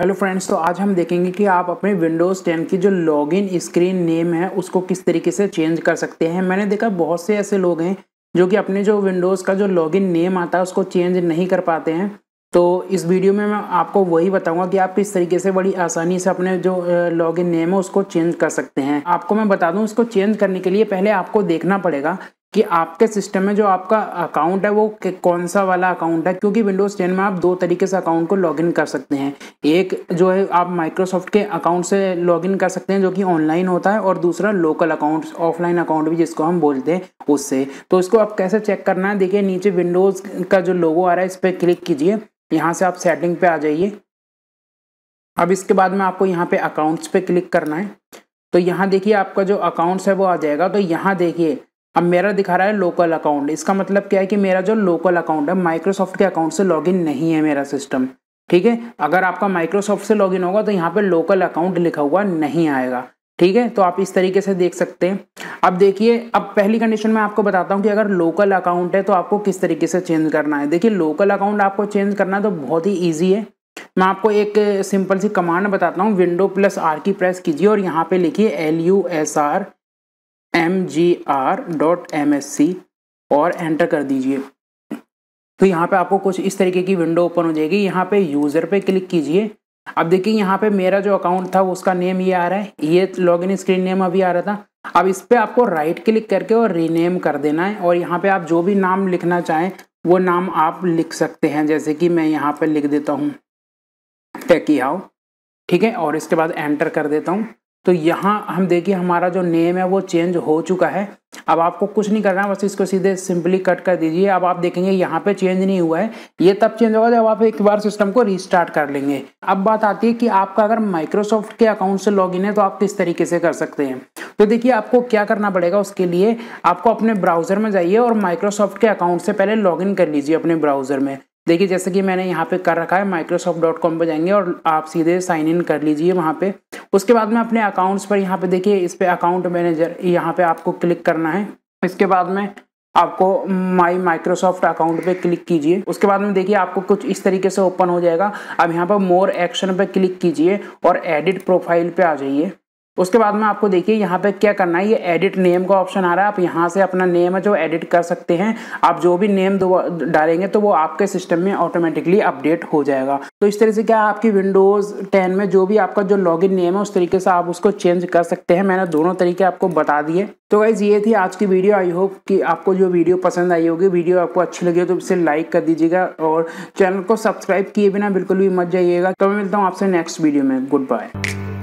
hello friends तो आज हम देखेंगे कि आप अपने विंडोज़ 10 की जो लॉगिन स्क्रीन नेम है उसको किस तरीके से चेंज कर सकते हैं मैंने देखा बहुत से ऐसे लोग हैं जो कि अपने जो विंडोज़ का जो लॉगिन नेम आता है उसको चेंज नहीं कर पाते हैं तो इस वीडियो में मैं आपको वही बताऊंगा कि आप किस तरीके से बड़ी आसानी से अपने जो लॉगिन नेम है उसको चेंज कर सकते हैं आपको मैं बता दूं इसको चेंज करने के लिए पहले आपको देखना पड़ेगा कि आपके सिस्टम में जो आपका अकाउंट है वो कौन सा वाला अकाउंट है क्योंकि विंडोज़ टेन में आप दो तरीके से अकाउंट को लॉगिन कर सकते हैं एक जो है आप माइक्रोसॉफ्ट के अकाउंट से लॉगिन कर सकते हैं जो कि ऑनलाइन होता है और दूसरा लोकल अकाउंट ऑफलाइन अकाउंट भी जिसको हम बोलते हैं उससे तो इसको आप कैसे चेक करना है देखिए नीचे विंडोज़ का जो लोगो आ रहा है इस पर क्लिक कीजिए यहाँ से आप सेटिंग पे आ जाइए अब इसके बाद में आपको यहाँ पे अकाउंट्स पे क्लिक करना है तो यहाँ देखिए आपका जो अकाउंट्स है वो आ जाएगा तो यहाँ देखिए अब मेरा दिखा रहा है लोकल अकाउंट इसका मतलब क्या है कि मेरा जो लोकल अकाउंट है माइक्रोसॉफ्ट के अकाउंट से लॉगिन नहीं है मेरा सिस्टम ठीक है अगर आपका माइक्रोसॉफ्ट से लॉगिन होगा तो यहाँ पे लोकल अकाउंट लिखा हुआ नहीं आएगा ठीक है तो आप इस तरीके से देख सकते हैं अब देखिए अब पहली कंडीशन में आपको बताता हूँ कि अगर लोकल अकाउंट है तो आपको किस तरीके से चेंज करना है देखिए लोकल अकाउंट आपको चेंज करना तो बहुत ही ईजी है मैं आपको एक सिंपल सी कमांड बताता हूँ window plus R key press कीजिए और यहाँ पे लिखिए L U S R M G R dot M S C और एंटर कर दीजिए तो यहाँ पे आपको कुछ इस तरीके की विंडो ओपन हो जाएगी यहाँ पे यूज़र पे क्लिक कीजिए अब देखिए यहाँ पे मेरा जो अकाउंट था उसका नेम ये आ रहा है ये लॉगिन स्क्रीन नेम अभी आ रहा था अब इस पर आपको राइट क्लिक करके और रीनेम कर देना है और यहाँ पे आप जो भी नाम लिखना चाहें वो नाम आप लिख सकते हैं जैसे कि मैं यहाँ पर लिख देता हूँ टैकी हाउ ठीक है और इसके बाद एंटर कर देता हूँ तो यहाँ हम देखिए हमारा जो नेम है वो चेंज हो चुका है अब आपको कुछ नहीं करना है बस इसको सीधे सिंपली कट कर दीजिए अब आप देखेंगे यहाँ पे चेंज नहीं हुआ है ये तब चेंज होगा जब आप एक बार सिस्टम को रीस्टार्ट कर लेंगे अब बात आती है कि आपका अगर माइक्रोसॉफ्ट के अकाउंट से लॉगिन है तो आप किस तरीके से कर सकते हैं तो देखिए आपको क्या करना पड़ेगा उसके लिए आपको अपने ब्राउजर में जाइए और माइक्रोसॉफ्ट के अकाउंट से पहले लॉग कर लीजिए अपने ब्राउजर में देखिए जैसे कि मैंने यहाँ पे कर रखा है माइक्रोसॉफ्ट डॉट कॉम पर जाएंगे और आप सीधे साइन इन कर लीजिए वहाँ पे उसके बाद में अपने अकाउंट्स पर यहाँ पे देखिए इस पर अकाउंट मैनेजर यहाँ पे आपको क्लिक करना है इसके बाद में आपको माई माइक्रोसॉफ्ट अकाउंट पे क्लिक कीजिए उसके बाद में देखिए आपको कुछ इस तरीके से ओपन हो जाएगा अब यहाँ पर मोर एक्शन पर क्लिक कीजिए और एडिट प्रोफाइल पर आ जाइए उसके बाद में आपको देखिए यहाँ पे क्या करना है ये एडिट नेम का ऑप्शन आ रहा है आप यहाँ से अपना नेम है जो एडिट कर सकते हैं आप जो भी नेम डालेंगे तो वो आपके सिस्टम में ऑटोमेटिकली अपडेट हो जाएगा तो इस तरह से क्या आपकी विंडोज़ टेन में जो भी आपका जो लॉगिन नेम है उस तरीके से आप उसको चेंज कर सकते हैं मैंने दोनों तरीके आपको बता दिए तो गाइज ये थी आज की वीडियो आई होप कि आपको जो वीडियो पसंद आई होगी वीडियो आपको अच्छी लगी हो तो इसे लाइक कर दीजिएगा और चैनल को सब्सक्राइब किए बिना बिल्कुल भी मत जाइएगा तो मैं मिलता हूँ आपसे नेक्स्ट वीडियो में गुड बाय